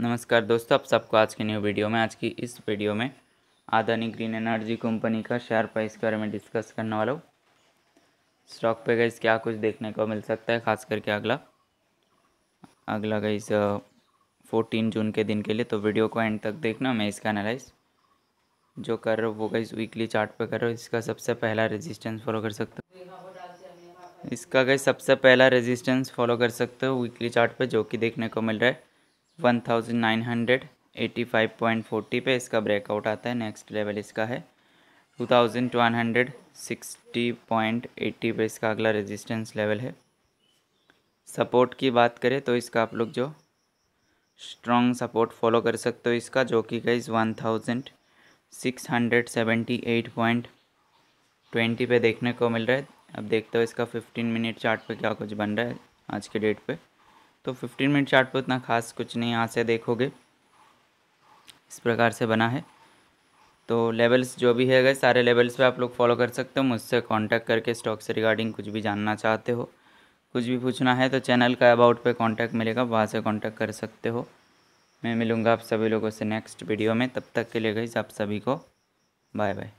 नमस्कार दोस्तों आप सबको आज की न्यू वीडियो में आज की इस वीडियो में आदानी ग्रीन एनर्जी कंपनी का शेयर प्राइस के बारे में डिस्कस करने वाला हूँ स्टॉक पे गई क्या कुछ देखने को मिल सकता है खास करके अगला अगला गई फोर्टीन जून के दिन के लिए तो वीडियो को एंड तक देखना मैं इसका एनालाइज जो कर रहा हूँ वो गई वीकली चार्ट पे कर रहा हूँ इसका सबसे पहला रेजिस्टेंस फॉलो कर सकते हो इसका गई सबसे पहला रेजिस्टेंस फॉलो कर सकते हो वीकली चार्ट पे जो कि देखने को मिल रहा है 1985.40 पे इसका ब्रेकआउट आता है नेक्स्ट लेवल इसका है 2160.80 पे इसका अगला रेजिस्टेंस लेवल है सपोर्ट की बात करें तो इसका आप लोग जो स्ट्रॉन्ग सपोर्ट फॉलो कर सकते हो इसका जो कि गई one thousand six hundred seventy eight point twenty पे देखने को मिल रहा है अब देखते हो इसका फिफ्टीन मिनट चार्ट पे क्या कुछ बन रहा है आज के डेट पे तो 15 मिनट चार्ट पर उतना खास कुछ नहीं यहाँ से देखोगे इस प्रकार से बना है तो लेवल्स जो भी है गए सारे लेवल्स पे आप लोग फॉलो कर सकते हो मुझसे कांटेक्ट करके स्टॉक से रिगार्डिंग कुछ भी जानना चाहते हो कुछ भी पूछना है तो चैनल का अबाउट पे कांटेक्ट मिलेगा वहाँ से कांटेक्ट कर सकते हो मैं मिलूँगा आप सभी लोगों से नेक्स्ट वीडियो में तब तक के लिए गई आप सभी को बाय बाय